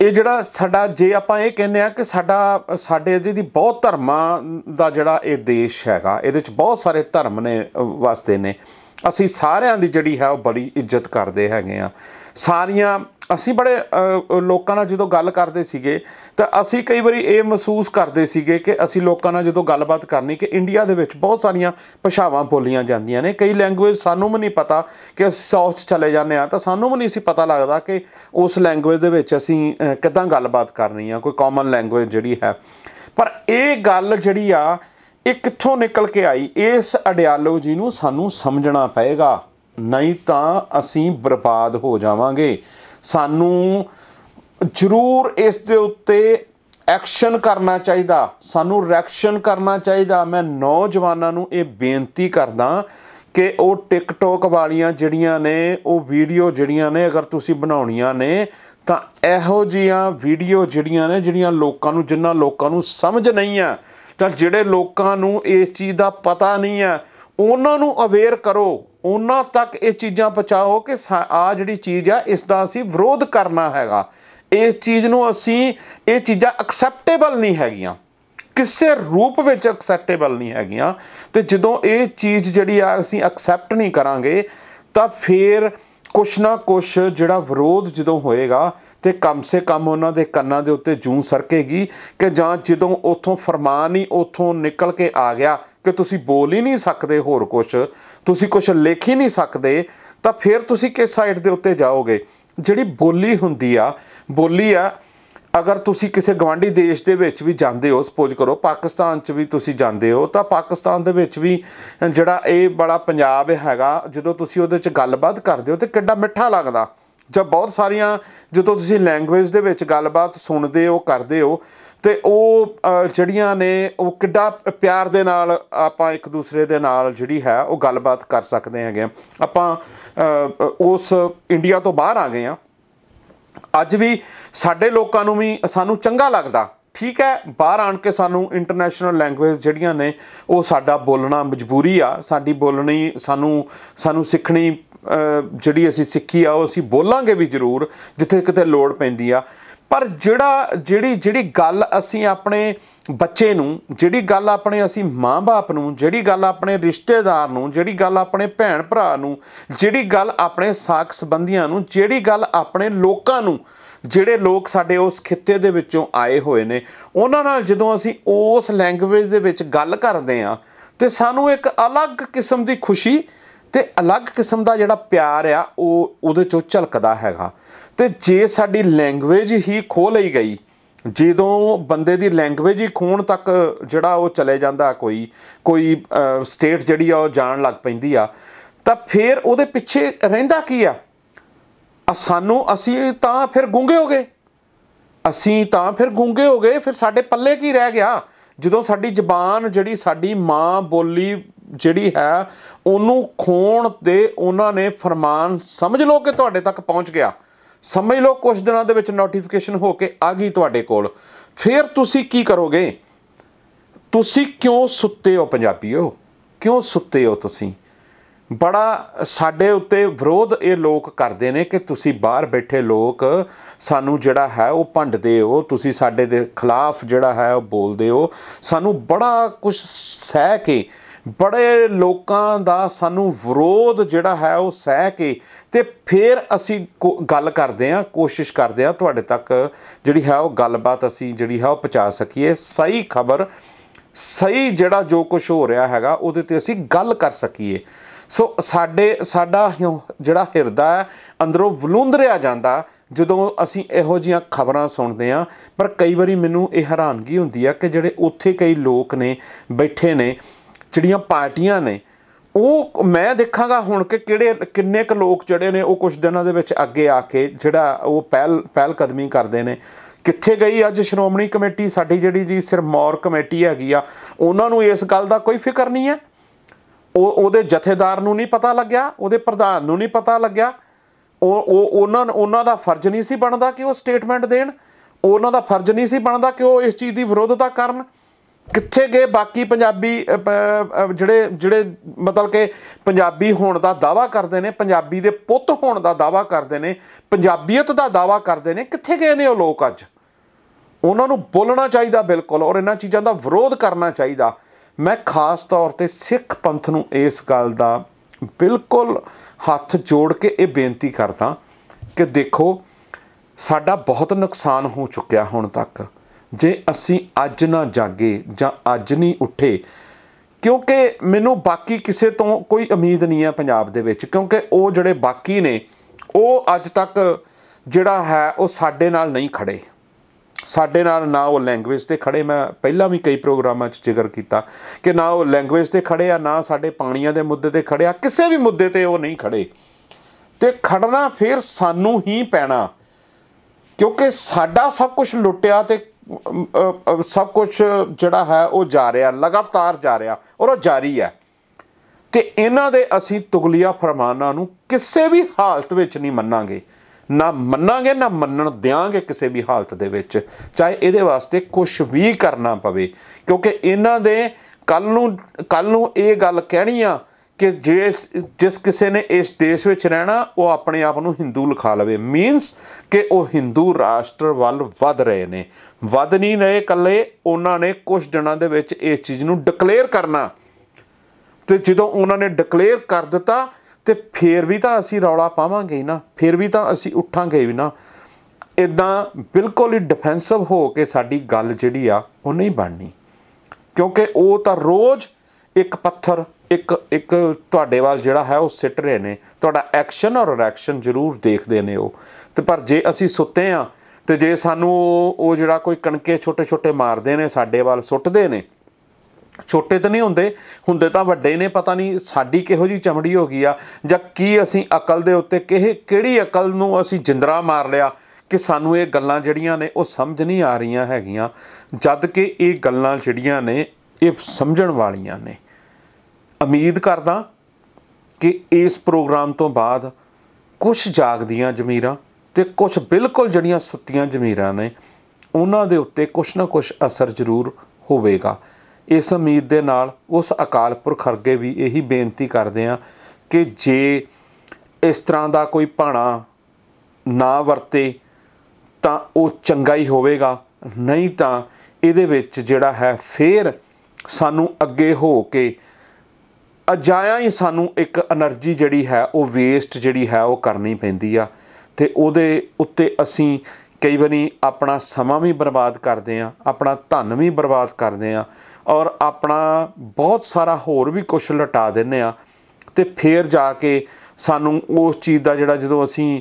Speaker 1: ਇਹ ਜਿਹੜਾ ਸਾਡਾ ਜੇ ਆਪਾਂ ਇਹ ਕਹਿੰਦੇ ਆ ਕਿ ਸਾਡਾ ਸਾਡੇ ਦੀ ਬਹੁਤ ਧਰਮਾਂ ਦਾ ਜਿਹੜਾ ਇਹ ਦੇਸ਼ ਹੈਗਾ ਇਹਦੇ ਵਿੱਚ ਬਹੁਤ ਸਾਰੇ ਧਰਮ ਨੇ ਵਸਦੇ ਨੇ ਅਸੀਂ ਸਾਰਿਆਂ ਦੀ ਜਿਹੜੀ ਹੈ ਉਹ ਬੜੀ ਇੱਜ਼ਤ ਕਰਦੇ ਹੈਗੇ ਆ ਸਾਰੀਆਂ ਅਸੀਂ ਬੜੇ ਲੋਕਾਂ ਨਾਲ ਜਦੋਂ ਗੱਲ ਕਰਦੇ ਸੀਗੇ ਤਾਂ ਅਸੀਂ ਕਈ ਵਾਰੀ ਇਹ ਮਹਿਸੂਸ ਕਰਦੇ ਸੀਗੇ ਕਿ ਅਸੀਂ ਲੋਕਾਂ ਨਾਲ ਜਦੋਂ ਗੱਲਬਾਤ ਕਰਨੀ ਕਿ ਇੰਡੀਆ ਦੇ ਵਿੱਚ ਬਹੁਤ ਸਾਰੀਆਂ ਭਾਸ਼ਾਵਾਂ ਬੋਲੀਆਂ ਜਾਂਦੀਆਂ ਨੇ ਕਈ ਲੈਂਗੁਏਜ ਸਾਨੂੰ ਵੀ ਨਹੀਂ ਪਤਾ ਕਿ ਅਸੀਂ ਸਾਊਥ ਚਲੇ ਜਾਂਦੇ ਆ ਤਾਂ ਸਾਨੂੰ ਵੀ ਨਹੀਂ ਸੀ ਪਤਾ ਲੱਗਦਾ ਕਿ ਉਸ ਲੈਂਗੁਏਜ ਦੇ ਵਿੱਚ ਅਸੀਂ ਕਿਦਾਂ ਗੱਲਬਾਤ ਕਰਨੀ ਆ ਕੋਈ ਕਾਮਨ ਲੈਂਗੁਏਜ ਜਿਹੜੀ ਹੈ ਪਰ ਇਹ ਗੱਲ ਜਿਹੜੀ ਆ ਇਹ ਕਿੱਥੋਂ ਨਿਕਲ ਕੇ ਆਈ ਇਸ ਅਡਿਆਲੋਜੀ ਨੂੰ ਸਾਨੂੰ ਸਮਝਣਾ ਪਏਗਾ ਨਹੀਂ ਤਾਂ ਅਸੀਂ ਬਰਬਾਦ ਹੋ ਜਾਵਾਂਗੇ ਸਾਨੂੰ ਜ਼ਰੂਰ ਇਸ ਦੇ ਉੱਤੇ ਐਕਸ਼ਨ ਕਰਨਾ ਚਾਹੀਦਾ ਸਾਨੂੰ ਰੈਐਕਸ਼ਨ ਕਰਨਾ ਚਾਹੀਦਾ ਮੈਂ ਨੌਜਵਾਨਾਂ ਨੂੰ ਇਹ ਬੇਨਤੀ ਕਰਦਾ ਕਿ ਉਹ ਟਿਕਟੋਕ ਵਾਲੀਆਂ ਜਿਹੜੀਆਂ ਨੇ ਉਹ ਵੀਡੀਓ ਜਿਹੜੀਆਂ ਨੇ ਅਗਰ ਤੁਸੀਂ ਬਣਾਉਣੀਆਂ ਨੇ ਤਾਂ ਇਹੋ ਜੀਆਂ ਵੀਡੀਓ ਜਿਹੜੀਆਂ ਨੇ ਜਿਹੜੀਆਂ ਲੋਕਾਂ ਨੂੰ ਜਿੰਨਾ ਲੋਕਾਂ ਨੂੰ ਸਮਝ ਨਹੀਂ ਆ ਤਾਂ ਜਿਹੜੇ ਲੋਕਾਂ ਨੂੰ ਇਸ ਚੀਜ਼ ਦਾ ਪਤਾ ਨਹੀਂ ਆ ਉਹਨਾਂ ਨੂੰ ਅਵੇਅਰ ਕਰੋ ਉਹਨਾਂ ਤੱਕ ਇਹ ਚੀਜ਼ਾਂ ਪਹੁੰਚਾਓ ਕਿ ਆ ਜਿਹੜੀ ਚੀਜ਼ ਆ ਇਸ ਦਾ ਅਸੀਂ ਵਿਰੋਧ ਕਰਨਾ ਹੈਗਾ ਇਸ ਚੀਜ਼ ਨੂੰ ਅਸੀਂ ਇਹ ਚੀਜ਼ਾਂ ਐਕਸੈਪਟੇਬਲ ਨਹੀਂ ਹੈਗੀਆਂ ਕਿਸੇ ਰੂਪ ਵਿੱਚ ਐਕਸੈਪਟੇਬਲ ਨਹੀਂ ਹੈਗੀਆਂ ਤੇ ਜਦੋਂ ਇਹ ਚੀਜ਼ ਜਿਹੜੀ ਆ ਅਸੀਂ ਐਕਸੈਪਟ ਨਹੀਂ ਕਰਾਂਗੇ ਤਾਂ ਫੇਰ ਕੁਛ ਨਾ ਕੁਛ ਜਿਹੜਾ ਵਿਰੋਧ ਜਦੋਂ ਹੋਏਗਾ ਤੇ ਕਮ ਸੇ ਕਮ ਉਹਨਾਂ ਦੇ ਕੰਨਾਂ ਦੇ ਉੱਤੇ ਜੂੰ ਸਰਕੇਗੀ ਕਿ ਜਾਂ ਜਦੋਂ ਉਥੋਂ ਫਰਮਾਨ ਹੀ ਉਥੋਂ ਨਿਕਲ ਕੇ ਆ ਗਿਆ ਕਿ ਤੁਸੀਂ ਬੋਲ ਹੀ ਨਹੀਂ ਸਕਦੇ ਹੋਰ ਕੁਝ ਤੁਸੀਂ ਕੁਝ ਲਿਖ ਹੀ ਨਹੀਂ ਸਕਦੇ ਤਾਂ ਫਿਰ ਤੁਸੀਂ ਕਿਸ ਸਾਈਡ ਦੇ ਉੱਤੇ ਜਾਓਗੇ ਜਿਹੜੀ ਬੋਲੀ ਹੁੰਦੀ ਆ ਬੋਲੀ ਆ ਅਗਰ ਤੁਸੀਂ ਕਿਸੇ ਗਵਾਂਢੀ ਦੇਸ਼ ਦੇ ਵਿੱਚ ਵੀ ਜਾਂਦੇ ਹੋ ਸਪੋਜ਼ ਕਰੋ ਪਾਕਿਸਤਾਨ 'ਚ ਵੀ ਤੁਸੀਂ ਜਾਂਦੇ ਹੋ ਤਾਂ ਪਾਕਿਸਤਾਨ ਦੇ ਵਿੱਚ ਵੀ ਜਿਹੜਾ ਇਹ ਬੜਾ ਪੰਜਾਬ ਹੈਗਾ ਜਦੋਂ ਤੁਸੀਂ ਉਹਦੇ 'ਚ ਗੱਲਬਾਤ ਕਰਦੇ ਹੋ ਤੇ ਕਿੰਨਾ ਮਿੱਠਾ ਲੱਗਦਾ ਜਦ ਬਹੁਤ ਸਾਰੀਆਂ ਜਦੋਂ ਤੁਸੀਂ ਲੈਂਗੁਏਜ ਦੇ ਵਿੱਚ ਗੱਲਬਾਤ ਸੁਣਦੇ ਹੋ ਕਰਦੇ ਹੋ ਤੇ ਉਹ ਜਿਹੜੀਆਂ ਨੇ ਉਹ ਕਿੱਡਾ ਪਿਆਰ ਦੇ ਨਾਲ ਆਪਾਂ ਇੱਕ ਦੂਸਰੇ ਦੇ ਨਾਲ ਜਿਹੜੀ ਹੈ ਉਹ ਗੱਲਬਾਤ ਕਰ ਸਕਦੇ ਹੈਗੇ ਆਪਾਂ ਉਸ ਇੰਡੀਆ ਤੋਂ ਬਾਹਰ ਆ ਗਏ ਆ ਅੱਜ ਵੀ ਸਾਡੇ ਲੋਕਾਂ ਨੂੰ ਵੀ ਸਾਨੂੰ ਚੰਗਾ ਲੱਗਦਾ ਠੀਕ ਹੈ ਬਾਹਰ ਆਣ ਕੇ ਸਾਨੂੰ ਇੰਟਰਨੈਸ਼ਨਲ ਲੈਂਗੁਏਜ ਜਿਹੜੀਆਂ ਨੇ ਉਹ ਸਾਡਾ ਬੋਲਣਾ ਮਜਬੂਰੀ ਆ ਸਾਡੀ ਬੋਲਣੀ ਸਾਨੂੰ ਸਾਨੂੰ ਸਿੱਖਣੀ ਜਿਹੜੀ ਅਸੀਂ ਸਿੱਖੀ ਆ ਉਹ ਅਸੀਂ ਬੋਲਾਂਗੇ ਵੀ ਜ਼ਰੂਰ ਜਿੱਥੇ ਕਿਤੇ ਲੋੜ ਪੈਂਦੀ ਆ ਪਰ ਜਿਹੜਾ ਜਿਹੜੀ ਜਿਹੜੀ ਗੱਲ ਅਸੀਂ ਆਪਣੇ ਬੱਚੇ ਨੂੰ ਜਿਹੜੀ ਗੱਲ ਆਪਣੇ ਅਸੀਂ ਮਾਂ-ਬਾਪ ਨੂੰ ਜਿਹੜੀ ਗੱਲ ਆਪਣੇ ਰਿਸ਼ਤੇਦਾਰ ਨੂੰ ਜਿਹੜੀ ਗੱਲ ਆਪਣੇ ਭੈਣ ਭਰਾ ਨੂੰ ਜਿਹੜੀ ਗੱਲ ਆਪਣੇ ਸਾਖ ਸੰਬੰਧੀਆਂ ਨੂੰ ਜਿਹੜੀ ਗੱਲ ਆਪਣੇ ਲੋਕਾਂ ਨੂੰ ਜਿਹੜੇ ਲੋਕ ਸਾਡੇ ਉਸ ਖਿੱਤੇ ਦੇ ਵਿੱਚੋਂ ਆਏ ਹੋਏ ਨੇ ਉਹਨਾਂ ਨਾਲ ਜਦੋਂ ਅਸੀਂ ਉਸ ਲੈਂਗੁਏਜ ਦੇ ਵਿੱਚ ਗੱਲ ਕਰਦੇ ਆ ਤੇ ਸਾਨੂੰ ਇੱਕ ਅਲੱਗ ਕਿਸਮ ਦੀ ਖੁਸ਼ੀ ਤੇ ਅਲੱਗ ਕਿਸਮ ਦਾ ਜਿਹੜਾ ਪਿਆਰ ਆ ਉਹ ਉਹਦੇ ਚੋਂ ਝਲਕਦਾ ਹੈਗਾ ਤੇ ਜੇ ਸਾਡੀ ਲੈਂਗੁਏਜ ਹੀ ਖੋ ਲਈ ਗਈ ਜਦੋਂ ਬੰਦੇ ਦੀ ਲੈਂਗੁਏਜ ਹੀ ਖੋਣ ਤੱਕ ਜਿਹੜਾ ਉਹ ਚਲੇ ਜਾਂਦਾ ਕੋਈ ਕੋਈ ਸਟੇਟ ਜਿਹੜੀ ਆ ਉਹ ਜਾਣ ਲੱਗ ਪੈਂਦੀ ਆ ਤਾਂ ਫਿਰ ਉਹਦੇ ਪਿੱਛੇ ਰਹਿੰਦਾ ਕੀ ਆ ਸਾਨੂੰ ਅਸੀਂ ਤਾਂ ਫਿਰ ਗੁੰਗੇ ਹੋ ਗਏ ਅਸੀਂ ਤਾਂ ਫਿਰ ਗੁੰਗੇ ਹੋ ਗਏ ਫਿਰ ਸਾਡੇ ਪੱਲੇ ਕੀ ਰਹਿ ਗਿਆ ਜਦੋਂ ਸਾਡੀ ਜ਼ਬਾਨ ਜਿਹੜੀ ਸਾਡੀ ਮਾਂ ਬੋਲੀ ਜਿਹੜੀ ਹੈ ਉਹਨੂੰ ਖੋਣ ਤੇ ਉਹਨਾਂ ਨੇ ਫਰਮਾਨ ਸਮਝ ਲਓ ਕਿ ਤੁਹਾਡੇ ਤੱਕ ਪਹੁੰਚ ਗਿਆ ਸਮਝ ਲਓ ਕੁਝ ਦਿਨਾਂ ਦੇ ਵਿੱਚ ਨੋਟੀਫਿਕੇਸ਼ਨ ਹੋ ਕੇ ਆ ਗਈ ਤੁਹਾਡੇ ਕੋਲ ਫਿਰ ਤੁਸੀਂ ਕੀ ਕਰੋਗੇ ਤੁਸੀਂ ਕਿਉਂ ਸੁੱਤੇ ਹੋ ਪੰਜਾਬੀਓ ਕਿਉਂ ਸੁੱਤੇ ਹੋ ਤੁਸੀਂ ਬੜਾ ਸਾਡੇ ਉੱਤੇ ਵਿਰੋਧ ਇਹ ਲੋਕ ਕਰਦੇ ਨੇ ਕਿ ਤੁਸੀਂ ਬਾਹਰ ਬੈਠੇ ਲੋਕ ਸਾਨੂੰ ਜਿਹੜਾ ਹੈ ਉਹ ਭੰਡਦੇ ਹੋ ਤੁਸੀਂ ਸਾਡੇ ਦੇ ਖਿਲਾਫ ਜਿਹੜਾ ਹੈ ਉਹ ਬੋਲਦੇ ਹੋ ਸਾਨੂੰ ਬੜਾ ਕੁਝ ਸਹਿ ਕੇ ਬੜੇ ਲੋਕਾਂ ਦਾ ਸਾਨੂੰ ਵਿਰੋਧ ਜਿਹੜਾ ਹੈ ਉਹ ਸਹਿ ਕੇ ਤੇ ਫਿਰ ਅਸੀਂ ਗੱਲ ਕਰਦੇ ਆ ਕੋਸ਼ਿਸ਼ ਕਰਦੇ ਆ ਤੁਹਾਡੇ ਤੱਕ ਜਿਹੜੀ ਹੈ ਉਹ ਗੱਲਬਾਤ ਅਸੀਂ ਜਿਹੜੀ ਹੈ ਉਹ ਪਹੁੰਚਾ ਸਕੀਏ ਸਹੀ ਖਬਰ ਸਹੀ ਜਿਹੜਾ ਜੋ ਕੁਝ ਹੋ ਰਿਹਾ ਹੈਗਾ ਉਹਦੇ ਤੇ ਅਸੀਂ ਗੱਲ ਕਰ ਸਕੀਏ ਸੋ ਸਾਡੇ ਸਾਡਾ ਜਿਹੜਾ ਹਿਰਦਾ ਹੈ ਅੰਦਰੋਂ ਵਲੂੰਦਰਿਆ ਜਾਂਦਾ ਜਦੋਂ ਅਸੀਂ ਇਹੋ ਜੀਆਂ ਖਬਰਾਂ ਸੁਣਦੇ ਆ ਪਰ ਕਈ ਵਾਰੀ ਮੈਨੂੰ ਇਹ ਹੈਰਾਨਗੀ ਹੁੰਦੀ ਆ ਕਿ ਜਿਹੜੇ ਉੱਥੇ ਕਈ ਲੋਕ ਨੇ ਬੈਠੇ ਨੇ ਜਿਹੜੀਆਂ ਪਾਰਟੀਆਂ ਨੇ ਉਹ ਮੈਂ ਦੇਖਾਂਗਾ ਹੁਣ ਕਿ ਕਿਹੜੇ ਕਿੰਨੇ ਕੁ ਲੋਕ ਜਿਹੜੇ ਨੇ ਉਹ ਕੁਝ ਦਿਨਾਂ ਦੇ ਵਿੱਚ ਅੱਗੇ ਆ ਕੇ ਜਿਹੜਾ ਉਹ ਪਹਿਲ ਪਹਿਲ ਕਦਮੀ ਕਰਦੇ ਨੇ ਕਿੱਥੇ ਗਈ ਅੱਜ ਸ਼੍ਰੋਮਣੀ ਕਮੇਟੀ ਸਾਡੀ ਜਿਹੜੀ ਜੀ ਸਿਰਮੌਰ ਕਮੇਟੀ ਹੈਗੀ ਆ ਉਹਨਾਂ ਨੂੰ ਇਸ ਗੱਲ ਦਾ ਕੋਈ ਫਿਕਰ ਨਹੀਂ ਹੈ ਉਹ ਉਹਦੇ ਜਥੇਦਾਰ ਨੂੰ ਨਹੀਂ ਪਤਾ ਲੱਗਿਆ ਉਹਦੇ ਪ੍ਰਧਾਨ ਨੂੰ ਨਹੀਂ ਪਤਾ ਲੱਗਿਆ ਉਹ ਉਹ ਉਹਨਾਂ ਉਹਨਾਂ ਦਾ ਫਰਜ਼ ਨਹੀਂ ਸੀ ਬਣਦਾ ਕਿ ਉਹ ਸਟੇਟਮੈਂਟ ਦੇਣ ਉਹਨਾਂ ਦਾ ਫਰਜ਼ ਨਹੀਂ ਸੀ ਬਣਦਾ ਕਿ ਉਹ ਇਸ ਚੀਜ਼ ਦੀ ਵਿਰੋਧਤਾ ਕਰਨ ਕਿੱਥੇ ਗਏ ਬਾਕੀ ਪੰਜਾਬੀ ਜਿਹੜੇ ਜਿਹੜੇ ਮਤਲਬ ਕਿ ਪੰਜਾਬੀ ਹੋਣ ਦਾ ਦਾਵਾ ਕਰਦੇ ਨੇ ਪੰਜਾਬੀ ਦੇ ਪੁੱਤ ਹੋਣ ਦਾ ਦਾਵਾ ਕਰਦੇ ਨੇ ਪੰਜਾਬੀਅਤ ਦਾ ਦਾਵਾ ਕਰਦੇ ਨੇ ਕਿੱਥੇ ਗਏ ਨੇ ਉਹ ਲੋਕ ਅੱਜ ਉਹਨਾਂ ਨੂੰ ਬੋਲਣਾ ਚਾਹੀਦਾ ਬਿਲਕੁਲ ਔਰ ਇਹਨਾਂ ਚੀਜ਼ਾਂ ਦਾ ਵਿਰੋਧ ਕਰਨਾ ਚਾਹੀਦਾ ਮੈਂ ਖਾਸ ਤੌਰ ਤੇ ਸਿੱਖ ਪੰਥ ਨੂੰ ਇਸ ਗੱਲ ਦਾ ਬਿਲਕੁਲ ਹੱਥ ਜੋੜ ਕੇ ਇਹ ਬੇਨਤੀ ਕਰਦਾ ਕਿ ਦੇਖੋ ਸਾਡਾ ਬਹੁਤ ਨੁਕਸਾਨ ਹੋ ਚੁੱਕਿਆ ਹੁਣ ਤੱਕ ਜੇ ਅਸੀਂ ਅੱਜ ਨਾ ਜਾਗੇ ਜਾਂ ਅੱਜ ਨਹੀਂ ਉੱਠੇ ਕਿਉਂਕਿ ਮੈਨੂੰ ਬਾਕੀ ਕਿਸੇ ਤੋਂ ਕੋਈ ਉਮੀਦ ਨਹੀਂ ਹੈ ਪੰਜਾਬ ਦੇ ਵਿੱਚ ਕਿਉਂਕਿ ਉਹ ਜਿਹੜੇ ਬਾਕੀ ਨੇ ਉਹ ਅੱਜ ਤੱਕ ਜਿਹੜਾ ਹੈ ਉਹ ਸਾਡੇ ਨਾਲ ਨਹੀਂ ਖੜੇ ਸਾਡੇ ਨਾਲ ਨਾ ਉਹ ਲੈਂਗੁਏਜ ਤੇ ਖੜੇ ਮੈਂ ਪਹਿਲਾਂ ਵੀ ਕਈ ਪ੍ਰੋਗਰਾਮਾਂ 'ਚ ਜ਼ਿਕਰ ਕੀਤਾ ਕਿ ਨਾ ਉਹ ਲੈਂਗੁਏਜ ਤੇ ਖੜੇ ਆ ਨਾ ਸਾਡੇ ਪਾਣੀਆਂ ਦੇ ਮੁੱਦੇ ਤੇ ਖੜੇ ਆ ਕਿਸੇ ਵੀ ਮੁੱਦੇ ਤੇ ਉਹ ਨਹੀਂ ਖੜੇ ਤੇ ਖੜਨਾ ਫਿਰ ਸਾਨੂੰ ਹੀ ਪੈਣਾ ਕਿਉਂਕਿ ਸਾਡਾ ਸਭ ਕੁਝ ਲੁੱਟਿਆ ਤੇ ਸਭ ਕੁਝ ਜਿਹੜਾ ਹੈ ਉਹ ਜਾ ਰਿਹਾ ਲਗਾਤਾਰ ਜਾ ਰਿਹਾ ਔਰ ਉਹ ਜਾਰੀ ਹੈ ਤੇ ਇਹਨਾਂ ਦੇ ਅਸੀਂ ਤੁਗਲੀਆ ਫਰਮਾਨਾਂ ਨੂੰ ਕਿਸੇ ਵੀ ਹਾਲਤ ਵਿੱਚ ਨਹੀਂ ਮੰਨਾਂਗੇ ਨਾ ਮੰਨਾਂਗੇ ਨਾ ਮੰਨਣ ਦਿਆਂਗੇ ਕਿਸੇ ਵੀ ਹਾਲਤ ਦੇ ਵਿੱਚ ਚਾਹੇ ਇਹਦੇ ਵਾਸਤੇ ਕੁਝ ਵੀ ਕਰਨਾ ਪਵੇ ਕਿਉਂਕਿ ਇਹਨਾਂ ਦੇ ਕੱਲ ਨੂੰ ਕੱਲ ਨੂੰ ਇਹ ਗੱਲ ਕਹਿਣੀ ਆ ਕਿ ਜੇ ਜਿਸ ਕਿਸੇ ਨੇ ਇਸ ਦੇਸ਼ ਵਿੱਚ ਰਹਿਣਾ ਉਹ ਆਪਣੇ ਆਪ ਨੂੰ ਹਿੰਦੂ ਲਿਖਾ ਲਵੇ ਮੀਨਸ ਕਿ ਉਹ ਹਿੰਦੂ ਰਾਸ਼ਟਰ ਵੱਲ ਵੱਧ ਰਹੇ ਨੇ ਵੱਧ ਨਹੀਂ ਰਹੇ ਕੱਲੇ ਉਹਨਾਂ ਨੇ ਕੁਝ ਦਿਨਾਂ ਦੇ ਵਿੱਚ ਇਸ ਚੀਜ਼ ਨੂੰ ਡਿਕਲੇਅਰ ਕਰਨਾ ਤੇ ਜਦੋਂ ਉਹਨਾਂ ਨੇ ਡਿਕਲੇਅਰ ਕਰ ਦਿੱਤਾ ਤੇ ਫੇਰ ਵੀ ਤਾਂ ਅਸੀਂ ਰੌਲਾ ਪਾਵਾਂਗੇ ਨਾ ਫੇਰ ਵੀ ਤਾਂ ਅਸੀਂ ਉੱਠਾਂਗੇ ਵੀ ਨਾ ਇਦਾਂ ਬਿਲਕੁਲ ਹੀ ਡਿਫੈਂਸਿਵ ਹੋ ਕੇ ਸਾਡੀ ਗੱਲ ਜਿਹੜੀ ਆ ਉਹ ਨਹੀਂ ਬਣਨੀ ਕਿਉਂਕਿ ਉਹ ਤਾਂ ਰੋਜ਼ ਇੱਕ ਪੱਥਰ ਇੱਕ ਇੱਕ ਤੁਹਾਡੇ ਵੱਲ ਜਿਹੜਾ ਹੈ ਉਹ ਸਿੱਟ ਰਹੇ ਨੇ ਤੁਹਾਡਾ ਐਕਸ਼ਨ ਔਰ ਰਿਐਕਸ਼ਨ ਜ਼ਰੂਰ ਦੇਖਦੇ ਨੇ ਉਹ ਤੇ ਪਰ ਜੇ ਅਸੀਂ ਸੁੱਤੇ ਆ ਤੇ ਜੇ ਸਾਨੂੰ ਉਹ ਜਿਹੜਾ ਕੋਈ ਕਣਕੇ ਛੋਟੇ ਛੋਟੇ ਮਾਰਦੇ ਨੇ ਸਾਡੇ ਵੱਲ ਸੁੱਟਦੇ ਨੇ ਛੋਟੇ ਤਾਂ ਨਹੀਂ ਹੁੰਦੇ ਹੁੰਦੇ ਤਾਂ ਵੱਡੇ ਨੇ ਪਤਾ ਨਹੀਂ ਸਾਡੀ ਕਿਹੋ ਜੀ ਚਮੜੀ ਹੋ ਗਈ ਆ ਜਾਂ ਕੀ ਅਸੀਂ ਅਕਲ ਦੇ ਉੱਤੇ ਕਿਹੇ ਕਿਹੜੀ ਅਕਲ ਨੂੰ ਅਸੀਂ ਜਿੰਦਰਾ ਮਾਰ ਲਿਆ ਕਿ ਸਾਨੂੰ ਇਹ ਗੱਲਾਂ ਜਿਹੜੀਆਂ ਨੇ ਉਹ ਸਮਝ ਨਹੀਂ ਆ ਰਹੀਆਂ ਹੈਗੀਆਂ ਜਦ ਕਿ ਇਹ ਗੱਲਾਂ ਜਿਹੜੀਆਂ ਨੇ ਇਹ ਸਮਝਣ ਵਾਲੀਆਂ ਨੇ ਉਮੀਦ ਕਰਦਾ ਕਿ ਇਸ ਪ੍ਰੋਗਰਾਮ ਤੋਂ ਬਾਅਦ ਕੁਝ ਜਾਗਦੀਆਂ ਜ਼ਮੀਰਾਂ ਤੇ ਕੁਝ ਬਿਲਕੁਲ ਜੜੀਆਂ ਸੁੱਤੀਆਂ ਜ਼ਮੀਰਾਂ ਨੇ ਉਹਨਾਂ ਦੇ ਉੱਤੇ ਕੁਛ ਨਾ ਕੁਛ ਅਸਰ ਜ਼ਰੂਰ ਹੋਵੇਗਾ ਇਸ ਉਮੀਦ ਦੇ ਨਾਲ ਉਸ ਅਕਾਲ ਪੁਰਖ ਅਰਗੇ ਵੀ ਇਹੀ ਬੇਨਤੀ ਕਰਦੇ ਆ ਕਿ ਜੇ ਇਸ ਤਰ੍ਹਾਂ ਦਾ ਕੋਈ ਭਾਣਾ ਨਾ ਵਰਤੇ ਤਾਂ ਉਹ ਚੰਗਾ ਹੀ ਹੋਵੇਗਾ ਨਹੀਂ ਤਾਂ ਇਹਦੇ ਵਿੱਚ ਜਿਹੜਾ ਹੈ ਫੇਰ ਸਾਨੂੰ ਅੱਗੇ ਹੋ ਕੇ ਅਜਾਇਆ ਹੀ ਸਾਨੂੰ ਇੱਕ એનર્ਜੀ ਜਿਹੜੀ ਹੈ ਉਹ ਵੇਸਟ ਜਿਹੜੀ ਹੈ ਉਹ ਕਰਨੀ ਪੈਂਦੀ ਆ ਤੇ ਉਹਦੇ ਉੱਤੇ ਅਸੀਂ ਕਈ ਵਾਰੀ ਆਪਣਾ ਸਮਾਂ ਵੀ ਬਰਬਾਦ ਕਰਦੇ ਆ ਆਪਣਾ ਧਨ ਵੀ ਬਰਬਾਦ ਕਰਦੇ ਆ ਔਰ ਆਪਣਾ ਬਹੁਤ ਸਾਰਾ ਹੋਰ ਵੀ ਕੁਝ ਲਟਾ ਦਿੰਨੇ ਆ ਤੇ ਫੇਰ ਜਾ ਕੇ ਸਾਨੂੰ ਉਸ ਚੀਜ਼ ਦਾ ਜਿਹੜਾ ਜਦੋਂ ਅਸੀਂ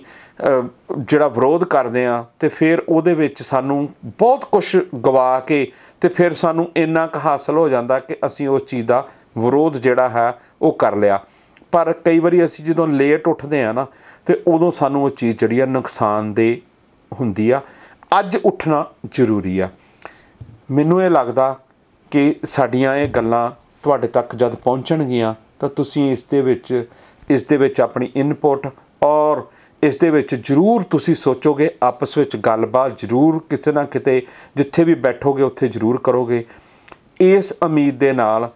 Speaker 1: ਜਿਹੜਾ ਵਿਰੋਧ ਕਰਦੇ ਆ ਤੇ ਫੇਰ ਉਹਦੇ ਵਿੱਚ ਸਾਨੂੰ ਬਹੁਤ ਕੁਝ ਗਵਾ ਕੇ ਤੇ ਫਿਰ ਸਾਨੂੰ ਇੰਨਾ ਕੁ ਹਾਸਲ ਹੋ ਜਾਂਦਾ ਕਿ ਅਸੀਂ ਉਸ ਚੀਜ਼ ਦਾ ਵਿਰੋਧ ਜਿਹੜਾ ਹੈ ਉਹ ਕਰ ਲਿਆ ਪਰ ਕਈ ਵਾਰੀ ਅਸੀਂ ਜਦੋਂ ਲੇਟ ਉੱਠਦੇ ਆ ਨਾ ਤੇ ਉਦੋਂ ਸਾਨੂੰ ਉਹ ਚੀਜ਼ ਜਿਹੜੀ ਆ ਦੇ ਹੁੰਦੀ ਆ ਅੱਜ ਉੱਠਣਾ ਜ਼ਰੂਰੀ ਆ ਮੈਨੂੰ ਇਹ ਲੱਗਦਾ ਕਿ ਸਾਡੀਆਂ ਇਹ ਗੱਲਾਂ ਤੁਹਾਡੇ ਤੱਕ ਜਦ ਪਹੁੰਚਣਗੀਆਂ ਤਾਂ ਤੁਸੀਂ ਇਸ ਦੇ ਵਿੱਚ ਇਸ ਦੇ ਵਿੱਚ ਆਪਣੀ ਇਨਪੁਟ ਔਰ ਇਸ ਦੇ ਵਿੱਚ ਜ਼ਰੂਰ ਤੁਸੀਂ ਸੋਚੋਗੇ ਆਪਸ ਵਿੱਚ ਗੱਲਬਾਤ ਜ਼ਰੂਰ ਕਿਸੇ ਨਾ ਕਿਤੇ ਜਿੱਥੇ ਵੀ ਬੈਠੋਗੇ ਉੱਥੇ ਜ਼ਰੂਰ ਕਰੋਗੇ ਇਸ ਉਮੀਦ ਦੇ ਨਾਲ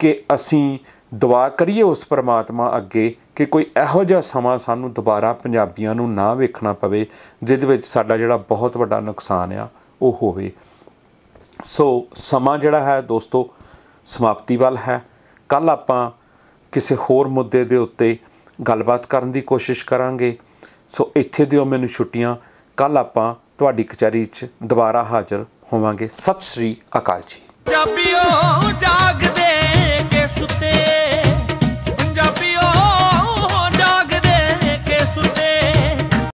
Speaker 1: ਕਿ ਅਸੀਂ ਦੁਆ ਕਰੀਏ ਉਸ ਪਰਮਾਤਮਾ ਅੱਗੇ ਕਿ ਕੋਈ ਇਹੋ ਜਿਹਾ ਸਮਾਂ ਸਾਨੂੰ ਦੁਬਾਰਾ ਪੰਜਾਬੀਆਂ ਨੂੰ ਨਾ ਵੇਖਣਾ ਪਵੇ ਜਿਹਦੇ ਵਿੱਚ ਸਾਡਾ ਜਿਹੜਾ ਬਹੁਤ ਵੱਡਾ ਨੁਕਸਾਨ ਆ ਉਹ ਹੋਵੇ ਸੋ ਸਮਾਂ ਜਿਹੜਾ ਹੈ ਦੋਸਤੋ ਸਮਾਪਤੀ ਵੱਲ ਹੈ ਕੱਲ ਆਪਾਂ ਕਿਸੇ ਹੋਰ ਮੁੱਦੇ ਦੇ ਉੱਤੇ ਗੱਲਬਾਤ ਕਰਨ ਦੀ ਕੋਸ਼ਿਸ਼ ਕਰਾਂਗੇ ਸੋ ਇੱਥੇ ਦਿਓ ਮੈਨੂੰ ਛੁੱਟੀਆਂ ਕੱਲ ਆਪਾਂ ਤੁਹਾਡੀ ਕਚਹਿਰੀ 'ਚ ਦੁਬਾਰਾ ਹਾਜ਼ਰ ਹੋਵਾਂਗੇ ਸਤਿ ਸ੍ਰੀ ਅਕਾਲ ਜੀ ਪੰਜਾਬੀਓ ਜਾਗਦੇ ಸುತ್ತೇ